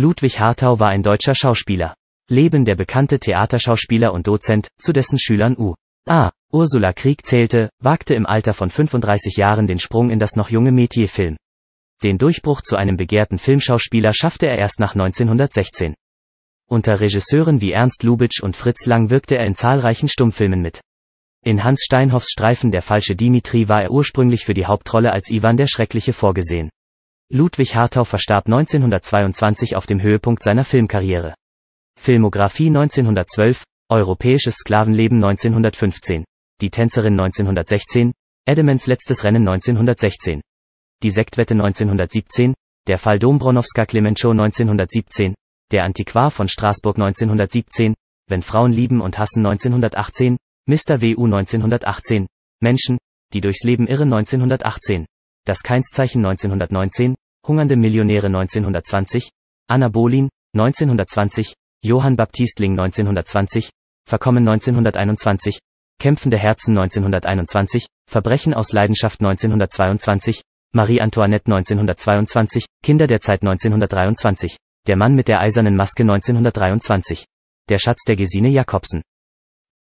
Ludwig Hartau war ein deutscher Schauspieler. Leben der bekannte Theaterschauspieler und Dozent, zu dessen Schülern U. A. Ursula Krieg zählte, wagte im Alter von 35 Jahren den Sprung in das noch junge Metier Film. Den Durchbruch zu einem begehrten Filmschauspieler schaffte er erst nach 1916. Unter Regisseuren wie Ernst Lubitsch und Fritz Lang wirkte er in zahlreichen Stummfilmen mit. In Hans Steinhoffs Streifen Der falsche Dimitri war er ursprünglich für die Hauptrolle als Ivan der Schreckliche vorgesehen. Ludwig Hartau verstarb 1922 auf dem Höhepunkt seiner Filmkarriere. Filmografie 1912, Europäisches Sklavenleben 1915, Die Tänzerin 1916, Edemans letztes Rennen 1916, Die Sektwette 1917, Der Fall Dombronowska clemenceau 1917, Der Antiquar von Straßburg 1917, Wenn Frauen lieben und hassen 1918, Mr. WU 1918, Menschen, die durchs Leben irren 1918, Das Keinszeichen 1919, Hungernde Millionäre 1920, Anna Bolin 1920, Johann Baptistling 1920, Verkommen 1921, Kämpfende Herzen 1921, Verbrechen aus Leidenschaft 1922, Marie Antoinette 1922, Kinder der Zeit 1923, Der Mann mit der eisernen Maske 1923, Der Schatz der Gesine Jakobsen